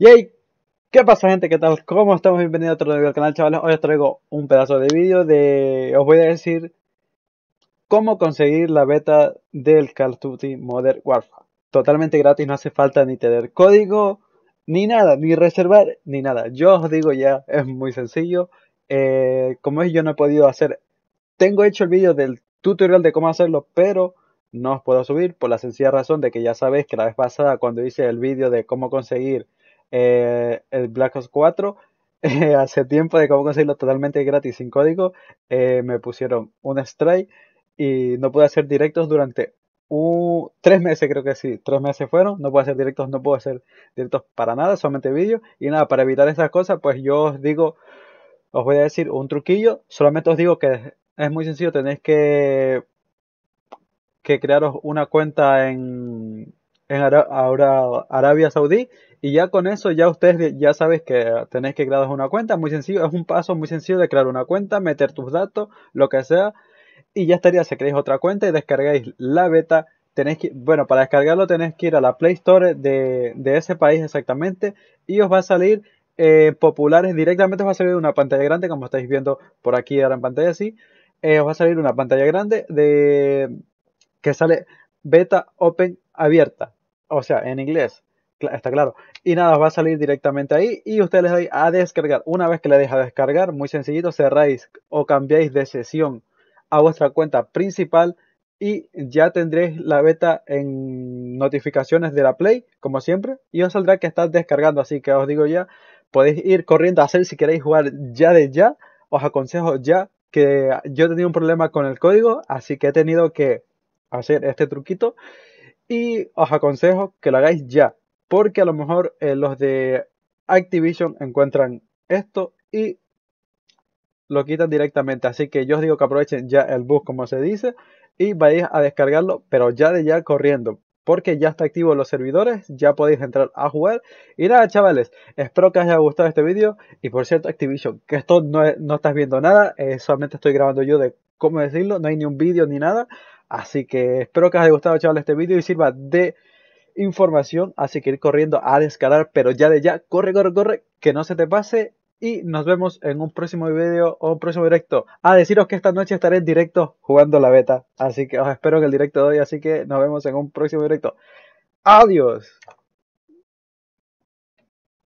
Yay, ¿qué pasa gente? ¿Qué tal? ¿Cómo estamos? Bienvenidos a otro video del canal, chavales. Hoy os traigo un pedazo de vídeo de... Os voy a decir cómo conseguir la beta del Call of Duty Modern Warfare. Totalmente gratis, no hace falta ni tener código, ni nada, ni reservar, ni nada. Yo os digo ya, es muy sencillo. Eh, como es, yo no he podido hacer... Tengo hecho el vídeo del tutorial de cómo hacerlo, pero no os puedo subir por la sencilla razón de que ya sabéis que la vez pasada cuando hice el vídeo de cómo conseguir eh, el Black Ops 4. Eh, hace tiempo de cómo conseguirlo totalmente gratis sin código, eh, me pusieron un strike y no pude hacer directos durante tres meses, creo que sí, tres meses fueron, no puedo hacer directos, no puedo hacer directos para nada, solamente vídeos y nada, para evitar esas cosas, pues yo os digo, os voy a decir un truquillo, solamente os digo que es muy sencillo, tenéis que, que crearos una cuenta en, en Arabia Saudí y ya con eso, ya ustedes ya sabéis que tenéis que crear una cuenta. Muy sencillo, es un paso muy sencillo de crear una cuenta, meter tus datos, lo que sea. Y ya estaría, si creéis otra cuenta y descargáis la beta. Tenéis que, bueno, para descargarlo tenéis que ir a la Play Store de, ese país exactamente. Y os va a salir eh, populares directamente os va a salir una pantalla grande, como estáis viendo por aquí ahora en pantalla, así eh, os va a salir una pantalla grande de que sale beta open abierta, o sea, en inglés está claro. Y nada, os va a salir directamente ahí y ustedes les doy a descargar. Una vez que le deja descargar, muy sencillito, cerráis o cambiáis de sesión a vuestra cuenta principal y ya tendréis la beta en notificaciones de la Play, como siempre, y os saldrá que está descargando, así que os digo ya, podéis ir corriendo a hacer si queréis jugar ya de ya, os aconsejo ya que yo he tenido un problema con el código, así que he tenido que hacer este truquito y os aconsejo que lo hagáis ya, porque a lo mejor eh, los de Activision encuentran esto y lo quitan directamente. Así que yo os digo que aprovechen ya el bus, como se dice, y vayáis a descargarlo, pero ya de ya corriendo. Porque ya está activo los servidores, ya podéis entrar a jugar. Y nada, chavales, espero que os haya gustado este vídeo. Y por cierto, Activision, que esto no, no estás viendo nada, eh, solamente estoy grabando yo de cómo decirlo, no hay ni un vídeo ni nada. Así que espero que os haya gustado, chavales, este vídeo y sirva de información, así que ir corriendo a descargar, pero ya de ya, corre, corre, corre, que no se te pase y nos vemos en un próximo video o un próximo directo. A deciros que esta noche estaré en directo jugando la beta, así que os oh, espero en el directo de hoy, así que nos vemos en un próximo directo. Adiós.